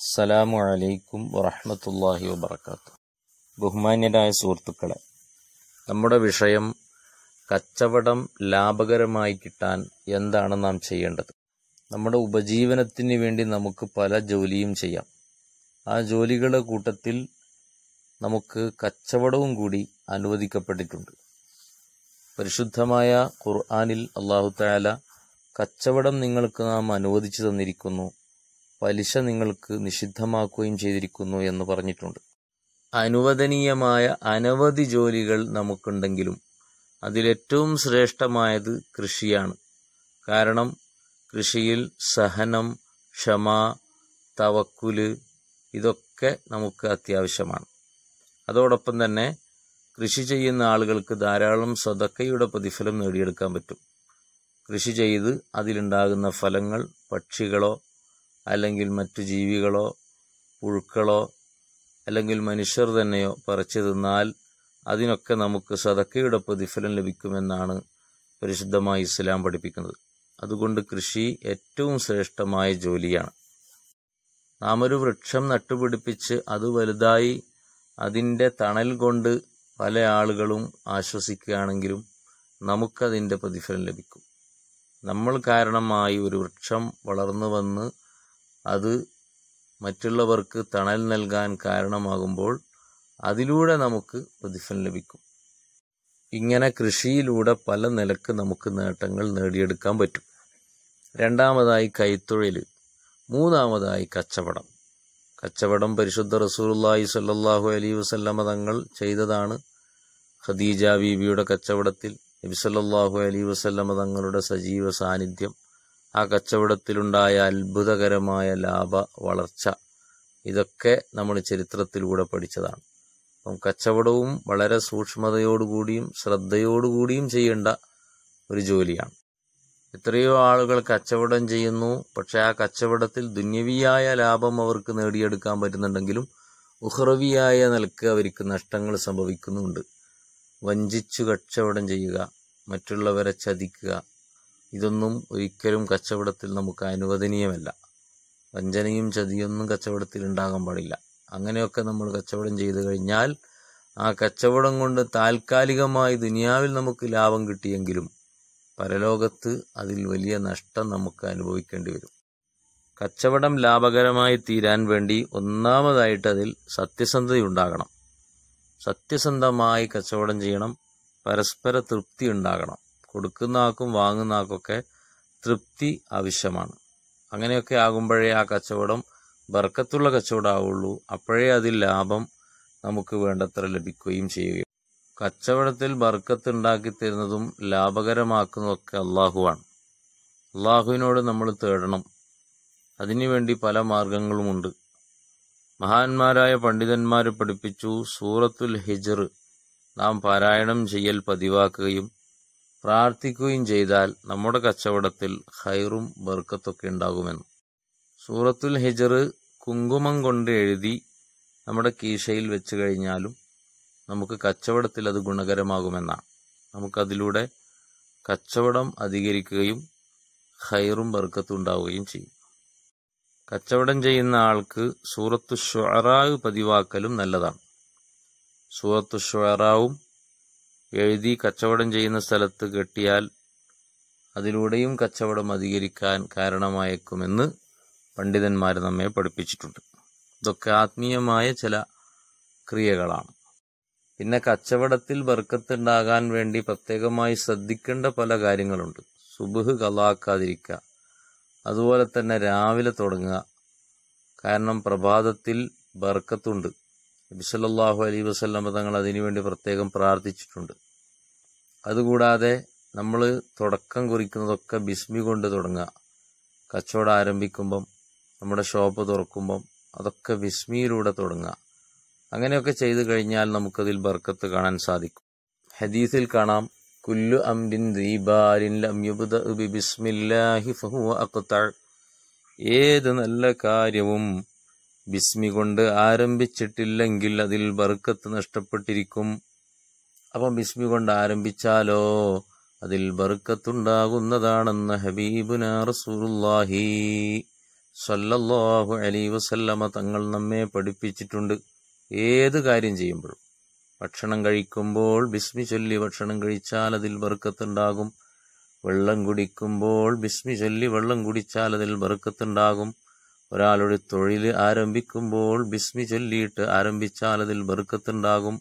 അസ്സലാമു അലൈക്കും വറഹമത്തല്ലാഹി വാത്തു ബഹുമാന്യരായ സുഹൃത്തുക്കളെ നമ്മുടെ വിഷയം കച്ചവടം ലാഭകരമായി കിട്ടാൻ എന്താണ് നാം ചെയ്യേണ്ടത് നമ്മുടെ ഉപജീവനത്തിന് വേണ്ടി നമുക്ക് പല ജോലിയും ചെയ്യാം ആ ജോലികളുടെ കൂട്ടത്തിൽ നമുക്ക് കച്ചവടവും കൂടി അനുവദിക്കപ്പെട്ടിട്ടുണ്ട് പരിശുദ്ധമായ ഖുർആാനിൽ അള്ളാഹു താല കച്ചവടം നിങ്ങൾക്ക് നാം അനുവദിച്ചു തന്നിരിക്കുന്നു പലിശ നിങ്ങൾക്ക് നിഷിദ്ധമാക്കുകയും ചെയ്തിരിക്കുന്നു എന്ന് പറഞ്ഞിട്ടുണ്ട് അനുവദനീയമായ അനവധി ജോലികൾ നമുക്കുണ്ടെങ്കിലും അതിലേറ്റവും ശ്രേഷ്ഠമായത് കൃഷിയാണ് കാരണം കൃഷിയിൽ സഹനം ക്ഷമ തവക്കുല് ഇതൊക്കെ നമുക്ക് അത്യാവശ്യമാണ് അതോടൊപ്പം തന്നെ കൃഷി ചെയ്യുന്ന ആളുകൾക്ക് ധാരാളം സ്വതക്കയുടെ പ്രതിഫലം നേടിയെടുക്കാൻ പറ്റും കൃഷി ചെയ്ത് അതിലുണ്ടാകുന്ന ഫലങ്ങൾ പക്ഷികളോ അല്ലെങ്കിൽ മറ്റു ജീവികളോ പുഴുക്കളോ അല്ലെങ്കിൽ മനുഷ്യർ തന്നെയോ പറിച്ചു തിന്നാൽ അതിനൊക്കെ നമുക്ക് സതക്കയുടെ പ്രതിഫലം ലഭിക്കുമെന്നാണ് പരിശുദ്ധമായ ഇസ്ലാം പഠിപ്പിക്കുന്നത് അതുകൊണ്ട് കൃഷി ഏറ്റവും ശ്രേഷ്ഠമായ ജോലിയാണ് നാം ഒരു വൃക്ഷം നട്ടുപിടിപ്പിച്ച് അത് വലുതായി അതിൻ്റെ തണൽ കൊണ്ട് പല ആളുകളും ആശ്വസിക്കുകയാണെങ്കിലും നമുക്കതിൻ്റെ പ്രതിഫലം ലഭിക്കും നമ്മൾ കാരണമായി ഒരു വൃക്ഷം വളർന്നു വന്ന് അത് മറ്റുള്ളവർക്ക് തണൽ നൽകാൻ കാരണമാകുമ്പോൾ അതിലൂടെ നമുക്ക് പ്രതിഫലം ലഭിക്കും ഇങ്ങനെ കൃഷിയിലൂടെ പല നിലക്ക് നമുക്ക് നേട്ടങ്ങൾ നേടിയെടുക്കാൻ പറ്റും രണ്ടാമതായി കൈത്തൊഴിൽ മൂന്നാമതായി കച്ചവടം കച്ചവടം പരിശുദ്ധ റസൂലുള്ളാഹി സ്വല്ലല്ലാഹു അലൈഹി വസല്ലമ തങ്ങൾ ചെയ്തതാണ് ഖദീജ ബീബിയുടെ കച്ചവടത്തിൽ നബി സല്ലല്ലാഹു അലൈഹി വസല്ലമ തങ്ങളുടെ സജീവ സാന്നിധ്യം ആ കച്ചവടത്തിലുണ്ടായ അത്ഭുതകരമായ ലാഭ വളർച്ച ഇതൊക്കെ നമ്മൾ ചരിത്രത്തിലൂടെ പഠിച്ചതാണ് അപ്പം കച്ചവടവും വളരെ സൂക്ഷ്മതയോടുകൂടിയും ശ്രദ്ധയോടുകൂടിയും ചെയ്യേണ്ട ഒരു ജോലിയാണ് എത്രയോ ആളുകൾ കച്ചവടം ചെയ്യുന്നു പക്ഷേ ആ കച്ചവടത്തിൽ ദുന്യവിയായ ലാഭം അവർക്ക് നേടിയെടുക്കാൻ പറ്റുന്നുണ്ടെങ്കിലും ഉഹ്റവിയായ നിലക്ക് അവർക്ക് നഷ്ടങ്ങൾ സംഭവിക്കുന്നുണ്ട് വഞ്ചിച്ചു കച്ചവടം ചെയ്യുക മറ്റുള്ളവരെ ചതിക്കുക ഇതൊന്നും ഒരിക്കലും കച്ചവടത്തിൽ നമുക്ക് അനുവദനീയമല്ല വഞ്ചനയും ചതിയൊന്നും കച്ചവടത്തിൽ ഉണ്ടാകാൻ പാടില്ല അങ്ങനെയൊക്കെ നമ്മൾ കച്ചവടം ചെയ്തു കഴിഞ്ഞാൽ ആ കച്ചവടം കൊണ്ട് താൽക്കാലികമായി ദുനിയാവിൽ നമുക്ക് ലാഭം കിട്ടിയെങ്കിലും പരലോകത്ത് അതിൽ വലിയ നഷ്ടം നമുക്ക് അനുഭവിക്കേണ്ടി വരും കച്ചവടം ലാഭകരമായി തീരാൻ വേണ്ടി ഒന്നാമതായിട്ട് അതിൽ സത്യസന്ധത ഉണ്ടാകണം സത്യസന്ധമായി കച്ചവടം ചെയ്യണം പരസ്പര തൃപ്തി ഉണ്ടാകണം കൊടുക്കുന്ന ആൾക്കും വാങ്ങുന്ന ആൾക്കൊക്കെ തൃപ്തി ആവശ്യമാണ് അങ്ങനെയൊക്കെ ആകുമ്പോഴേ ആ കച്ചവടം ബർക്കത്തുള്ള കച്ചവടമാവുള്ളൂ അപ്പോഴേ അതിൽ ലാഭം നമുക്ക് വേണ്ടത്ര ലഭിക്കുകയും ചെയ്യുകയും കച്ചവടത്തിൽ ബർക്കത്ത് ഉണ്ടാക്കി തരുന്നതും ലാഭകരമാക്കുന്നതൊക്കെ അള്ളാഹുവാണ് അള്ളാഹുവിനോട് നമ്മൾ തേടണം അതിനുവേണ്ടി പല മാർഗങ്ങളുമുണ്ട് മഹാന്മാരായ പണ്ഡിതന്മാർ പഠിപ്പിച്ചു സൂറത്തുൽ ഹിജർ നാം പാരായണം ചെയ്യൽ പതിവാക്കുകയും പ്രാർത്ഥിക്കുകയും ചെയ്താൽ നമ്മുടെ കച്ചവടത്തിൽ ഹൈറും ബർക്കത്തൊക്കെ ഉണ്ടാകുമെന്ന് സൂറത്തുൽ ഹിജർ കുങ്കുമം കൊണ്ട് എഴുതി നമ്മുടെ കീശയിൽ വെച്ച് കഴിഞ്ഞാലും നമുക്ക് കച്ചവടത്തിൽ അത് ഗുണകരമാകുമെന്നാണ് നമുക്കതിലൂടെ കച്ചവടം അധികരിക്കുകയും ഹൈറും ബർക്കത്തും ഉണ്ടാവുകയും ചെയ്യും കച്ചവടം ചെയ്യുന്ന ആൾക്ക് സൂറത്തു ഷുറാവ് പതിവാക്കലും നല്ലതാണ് സൂറത്തു ഷുറാവും എഴുതി കച്ചവടം ചെയ്യുന്ന സ്ഥലത്ത് കെട്ടിയാൽ അതിലൂടെയും കച്ചവടം അധികരിക്കാൻ കാരണമായേക്കുമെന്ന് പണ്ഡിതന്മാർ നമ്മെ പഠിപ്പിച്ചിട്ടുണ്ട് ഇതൊക്കെ ആത്മീയമായ ചില ക്രിയകളാണ് പിന്നെ കച്ചവടത്തിൽ ബർക്കത്തുണ്ടാകാൻ വേണ്ടി പ്രത്യേകമായി ശ്രദ്ധിക്കേണ്ട പല കാര്യങ്ങളുണ്ട് സുബുഹ് കലാക്കാതിരിക്കുക അതുപോലെ തന്നെ രാവിലെ തുടങ്ങുക കാരണം പ്രഭാതത്തിൽ ബർക്കത്തുണ്ട് നബിസല്ലാഹു അലൈ വസ്ല്ലാം തങ്ങൾ അതിനുവേണ്ടി പ്രത്യേകം പ്രാർത്ഥിച്ചിട്ടുണ്ട് അതുകൂടാതെ നമ്മൾ തുടക്കം കുറിക്കുന്നതൊക്കെ ബിസ്മി കൊണ്ട് തുടങ്ങുക കച്ചവടം ആരംഭിക്കുമ്പം നമ്മുടെ ഷോപ്പ് തുറക്കുമ്പം അതൊക്കെ ബിസ്മിയിലൂടെ തുടങ്ങുക അങ്ങനെയൊക്കെ ചെയ്തു കഴിഞ്ഞാൽ നമുക്കതിൽ ബർക്കത്ത് കാണാൻ സാധിക്കും ഹദീസിൽ കാണാം കുല്ലു അംബിൻ ദീബാലിൻ ലംയുബ്ദ ബിസ്മില്ലാഹി ഫഹുവ ഏത് നല്ല കാര്യവും ബിസ്മി കൊണ്ട് ആരംഭിച്ചിട്ടില്ലെങ്കിൽ അതിൽ ബർക്കത്ത് നഷ്ടപ്പെട്ടിരിക്കും അപ്പം ബിസ്മി കൊണ്ട് ആരംഭിച്ചാലോ അതിൽ ബർക്കത്തുണ്ടാകുന്നതാണെന്ന് ഹബീബുന റസൂറുല്ലാഹി സല്ലല്ലാഹു അലി വസല്ലമ തങ്ങൾ നമ്മെ പഠിപ്പിച്ചിട്ടുണ്ട് ഏത് കാര്യം ചെയ്യുമ്പോഴും ഭക്ഷണം കഴിക്കുമ്പോൾ ബിസ്മി ചൊല്ലി ഭക്ഷണം കഴിച്ചാൽ അതിൽ ബർക്കത്തുണ്ടാകും വെള്ളം കുടിക്കുമ്പോൾ ബിസ്മി ചൊല്ലി വെള്ളം കുടിച്ചാൽ അതിൽ ബർക്കത്തുണ്ടാകും ഒരാളുടെ തൊഴിൽ ആരംഭിക്കുമ്പോൾ ബിസ്മി ചൊല്ലിയിട്ട് ആരംഭിച്ചാൽ അതിൽ ബർക്കത്തുണ്ടാകും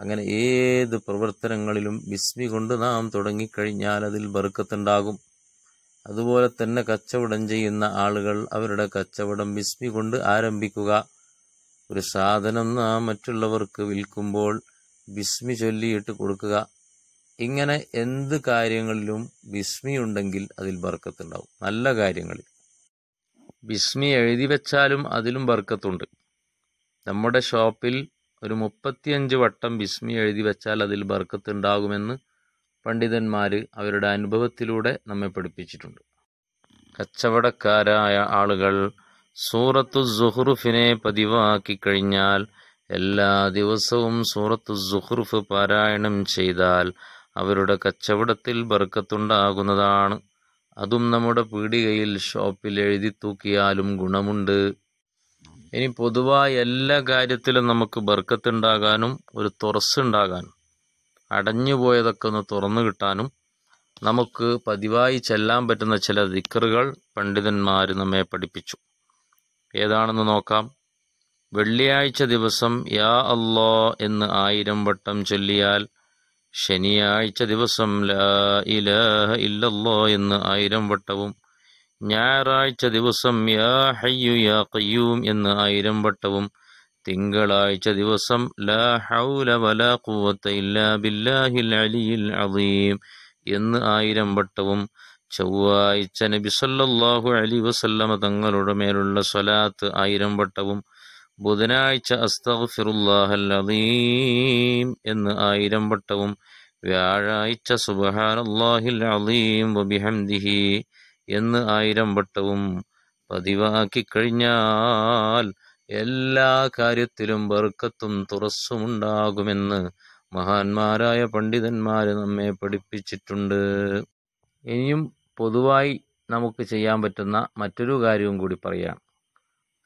അങ്ങനെ ഏത് പ്രവർത്തനങ്ങളിലും ബിസ്മി കൊണ്ട് നാം തുടങ്ങിക്കഴിഞ്ഞാൽ അതിൽ ബർക്കത്തുണ്ടാകും അതുപോലെ തന്നെ കച്ചവടം ചെയ്യുന്ന ആളുകൾ അവരുടെ കച്ചവടം ബിസ്മി കൊണ്ട് ആരംഭിക്കുക ഒരു സാധനം നാം മറ്റുള്ളവർക്ക് വിൽക്കുമ്പോൾ ബിസ്മി ചൊല്ലിയിട്ട് കൊടുക്കുക ഇങ്ങനെ എന്ത് കാര്യങ്ങളിലും ബിസ്മി ഉണ്ടെങ്കിൽ അതിൽ ബർക്കത്തുണ്ടാവും നല്ല കാര്യങ്ങളിൽ ബിസ്മി എഴുതി വെച്ചാലും അതിലും ബർക്കത്തുണ്ട് നമ്മുടെ ഷോപ്പിൽ ഒരു മുപ്പത്തിയഞ്ച് വട്ടം ബിസ്മി എഴുതി വെച്ചാൽ അതിൽ ബർക്കത്തുണ്ടാകുമെന്ന് പണ്ഡിതന്മാർ അവരുടെ അനുഭവത്തിലൂടെ നമ്മെ പഠിപ്പിച്ചിട്ടുണ്ട് കച്ചവടക്കാരായ ആളുകൾ സൂറത്തു സുഹ്റുഫിനെ പതിവാക്കി കഴിഞ്ഞാൽ എല്ലാ ദിവസവും സൂറത്തു സുഹ്റുഫ് പാരായണം ചെയ്താൽ അവരുടെ കച്ചവടത്തിൽ ബർക്കത്തുണ്ടാകുന്നതാണ് അതും നമ്മുടെ പീടികയിൽ ഷോപ്പിൽ എഴുതി തൂക്കിയാലും ഗുണമുണ്ട് ഇനി പൊതുവായ എല്ലാ കാര്യത്തിലും നമുക്ക് ബർക്കത്തുണ്ടാകാനും ഒരു തുറസ്സുണ്ടാകാനും പോയതൊക്കെ ഒന്ന് തുറന്നു കിട്ടാനും നമുക്ക് പതിവായി ചെല്ലാൻ പറ്റുന്ന ചില ദിക്കറുകൾ പണ്ഡിതന്മാർ നമ്മെ പഠിപ്പിച്ചു ഏതാണെന്ന് നോക്കാം വെള്ളിയാഴ്ച ദിവസം യാ അല്ലോ എന്ന് ആയിരം വട്ടം ചൊല്ലിയാൽ ശനിയാഴ്ച ദിവസം ലാ ഇലാഹ ഇല്ലല്ലോ എന്ന് ആയിരം വട്ടവും ഞായറാഴ്ച ദിവസം യാ ഹയ്യു യാ കയ്യൂം എന്ന് ആയിരം വട്ടവും തിങ്കളാഴ്ച ദിവസം ലാ ഹൗല വലാ ഖുവത്ത ഇല്ലാ ബില്ലാഹിൽ അലിയിൽ അലീം എന്ന് ആയിരം വട്ടവും ചൊവ്വാഴ്ച നബി സല്ലല്ലാഹു അലൈഹി വസല്ലമ തങ്ങളുടെ മേലുള്ള സ്വലാത്ത് ആയിരം വട്ടവും ബുധനാഴ്ച അസ്തഫിറുല്ലാഹല്ലീം എന്ന് ആയിരം വട്ടവും വ്യാഴാഴ്ച സുബഹാനല്ലാഹിൽ അലീം വബിഹംദിഹി എന്ന് ആയിരം വട്ടവും പതിവാക്കി കഴിഞ്ഞാൽ എല്ലാ കാര്യത്തിലും ബർക്കത്തും തുറസ്സുമുണ്ടാകുമെന്ന് മഹാന്മാരായ പണ്ഡിതന്മാർ നമ്മെ പഠിപ്പിച്ചിട്ടുണ്ട് ഇനിയും പൊതുവായി നമുക്ക് ചെയ്യാൻ പറ്റുന്ന മറ്റൊരു കാര്യവും കൂടി പറയാം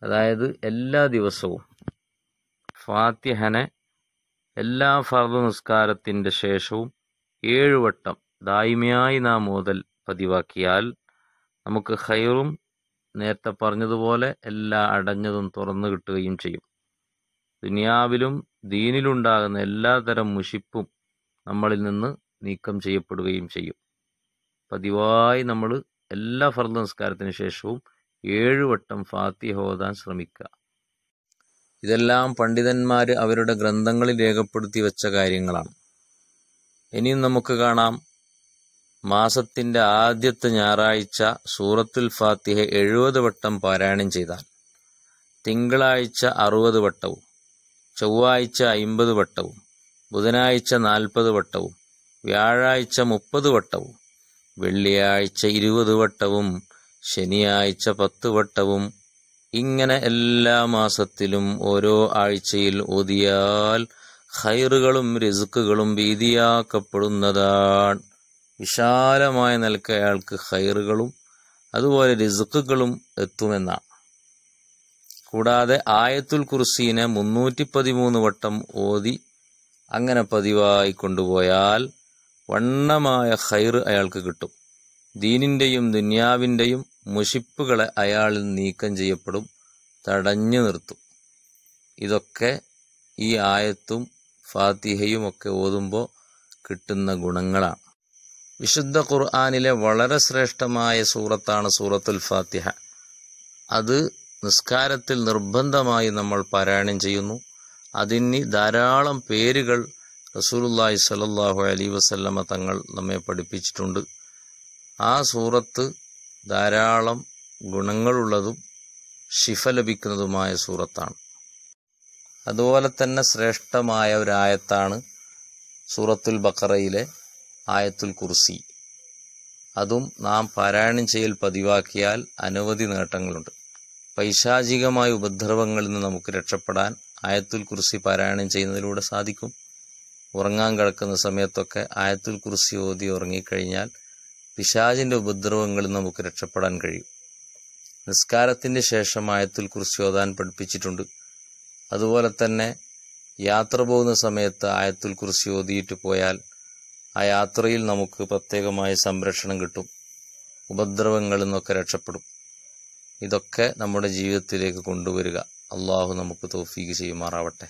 അതായത് എല്ലാ ദിവസവും ഫാത്തിഹനെ എല്ലാ ഫർദ് നിസ്കാരത്തിൻ്റെ ശേഷവും ഏഴുവട്ടം ദായ്മയായി നാം ഓതൽ പതിവാക്കിയാൽ നമുക്ക് ഹൈറും നേരത്തെ പറഞ്ഞതുപോലെ എല്ലാ അടഞ്ഞതും തുറന്നു കിട്ടുകയും ചെയ്യും ദുനിയാവിലും ദീനിലുണ്ടാകുന്ന എല്ലാതരം മുഷിപ്പും നമ്മളിൽ നിന്ന് നീക്കം ചെയ്യപ്പെടുകയും ചെയ്യും പതിവായി നമ്മൾ എല്ലാ ഫർദ് നിസ്കാരത്തിന് ശേഷവും ഏഴുവട്ടം ഫാത്തിഹ ഓതാൻ ശ്രമിക്കുക ഇതെല്ലാം പണ്ഡിതന്മാർ അവരുടെ ഗ്രന്ഥങ്ങളിൽ രേഖപ്പെടുത്തി വെച്ച കാര്യങ്ങളാണ് ഇനിയും നമുക്ക് കാണാം മാസത്തിന്റെ ആദ്യത്തെ ഞായറാഴ്ച സൂറത്തുൽ ഫാത്തിഹ എഴുപത് വട്ടം പാരായണം ചെയ്താൽ തിങ്കളാഴ്ച അറുപത് വട്ടവും ചൊവ്വാഴ്ച അയിമ്പത് വട്ടവും ബുധനാഴ്ച നാൽപ്പത് വട്ടവും വ്യാഴാഴ്ച മുപ്പത് വട്ടവും വെള്ളിയാഴ്ച ഇരുപത് വട്ടവും ശനിയാഴ്ച പത്ത് വട്ടവും ഇങ്ങനെ എല്ലാ മാസത്തിലും ഓരോ ആഴ്ചയിൽ ഓതിയാൽ ഹൈറുകളും റിസുക്കുകളും വീതിയാക്കപ്പെടുന്നതാണ് വിശാലമായി അയാൾക്ക് ഹൈറുകളും അതുപോലെ റിസുക്കുകളും എത്തുമെന്നാണ് കൂടാതെ ആയത്തുൽ കുർസീനെ മുന്നൂറ്റി പതിമൂന്ന് വട്ടം ഓതി അങ്ങനെ പതിവായി കൊണ്ടുപോയാൽ വണ്ണമായ ഹൈറ് അയാൾക്ക് കിട്ടും ദീനിൻ്റെയും ദുന്യാവിൻ്റെയും മുഷിപ്പുകളെ അയാളിൽ നീക്കം ചെയ്യപ്പെടും തടഞ്ഞു നിർത്തും ഇതൊക്കെ ഈ ആയത്തും ഫാത്തിഹയും ഒക്കെ ഓതുമ്പോൾ കിട്ടുന്ന ഗുണങ്ങളാണ് വിശുദ്ധ ഖുർആാനിലെ വളരെ ശ്രേഷ്ഠമായ സൂറത്താണ് സൂറത്തുൽ ഫാത്തിഹ അത് നിസ്കാരത്തിൽ നിർബന്ധമായി നമ്മൾ പാരായണം ചെയ്യുന്നു അതിന് ധാരാളം പേരുകൾ റസൂലുല്ലാഹി സലല്ലാഹു അലൈ വസല്ലമ തങ്ങൾ നമ്മെ പഠിപ്പിച്ചിട്ടുണ്ട് ആ സൂറത്ത് ധാരാളം ഗുണങ്ങളുള്ളതും ശിഫ ലഭിക്കുന്നതുമായ സൂറത്താണ് അതുപോലെ തന്നെ ശ്രേഷ്ഠമായ ഒരായത്താണ് സൂറത്തുൽ ബക്കറയിലെ ആയത്തുൽ കുർസി അതും നാം പാരായണം ചെയ്യൽ പതിവാക്കിയാൽ അനവധി നേട്ടങ്ങളുണ്ട് പൈശാചികമായ ഉപദ്രവങ്ങളിൽ നിന്ന് നമുക്ക് രക്ഷപ്പെടാൻ ആയത്തുൽ കുർസി പാരായണം ചെയ്യുന്നതിലൂടെ സാധിക്കും ഉറങ്ങാൻ കിടക്കുന്ന സമയത്തൊക്കെ ആയത്തുൽ കുർസി ഓതി ഉറങ്ങിക്കഴിഞ്ഞാൽ പിശാചിന്റെ ഉപദ്രവങ്ങളിൽ നമുക്ക് രക്ഷപ്പെടാൻ കഴിയും നിസ്കാരത്തിന്റെ ശേഷം ആയത്തിൽ ഓതാൻ പഠിപ്പിച്ചിട്ടുണ്ട് അതുപോലെ തന്നെ യാത്ര പോകുന്ന സമയത്ത് ആയത്തുൽ കുറിച്ച് ഓതിയിട്ട് പോയാൽ ആ യാത്രയിൽ നമുക്ക് പ്രത്യേകമായ സംരക്ഷണം കിട്ടും ഉപദ്രവങ്ങളിൽ നിന്നൊക്കെ രക്ഷപ്പെടും ഇതൊക്കെ നമ്മുടെ ജീവിതത്തിലേക്ക് കൊണ്ടുവരിക അള്ളാഹു നമുക്ക് തോഫീക്ക് ചെയ്യുമാറാവട്ടെ